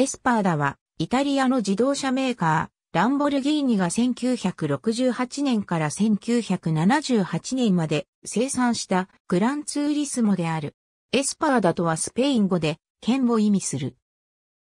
エスパーダは、イタリアの自動車メーカー、ランボルギーニが1968年から1978年まで生産したグランツーリスモである。エスパーダとはスペイン語で、剣を意味する。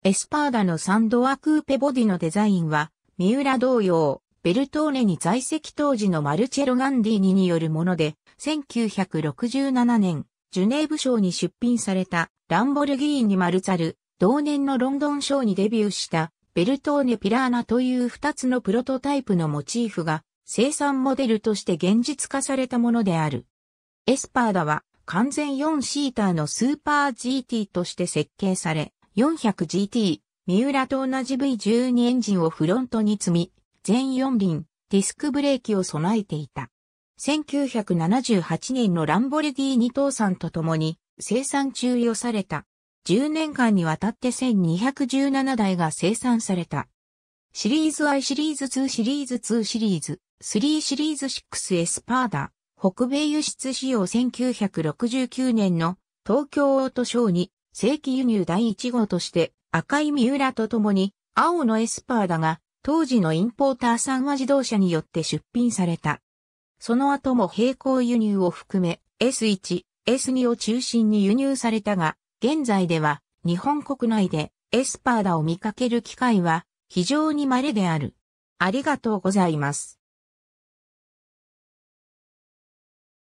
エスパーダのサンドアクーペボディのデザインは、三浦同様、ベルトーネに在籍当時のマルチェロ・ガンディーニによるもので、1967年、ジュネーブ賞に出品されたランボルギーニ・マルツァル、同年のロンドンショーにデビューしたベルトーネ・ピラーナという2つのプロトタイプのモチーフが生産モデルとして現実化されたものである。エスパーダは完全4シーターのスーパー GT として設計され、400GT、三浦と同じ V12 エンジンをフロントに積み、全4輪、ディスクブレーキを備えていた。1978年のランボルディ2等産と共に生産中与された10年間にわたって1217台が生産された。シリーズ I シリーズ2シリーズ2シリーズ3シリーズ6エスパーダ、北米輸出仕様1969年の東京オートショーに正規輸入第1号として赤い三浦と共に青のエスパーダが当時のインポーターさんは自動車によって出品された。その後も並行輸入を含め S1、S2 を中心に輸入されたが、現在では日本国内でエスパーダを見かける機会は非常に稀である。ありがとうございます。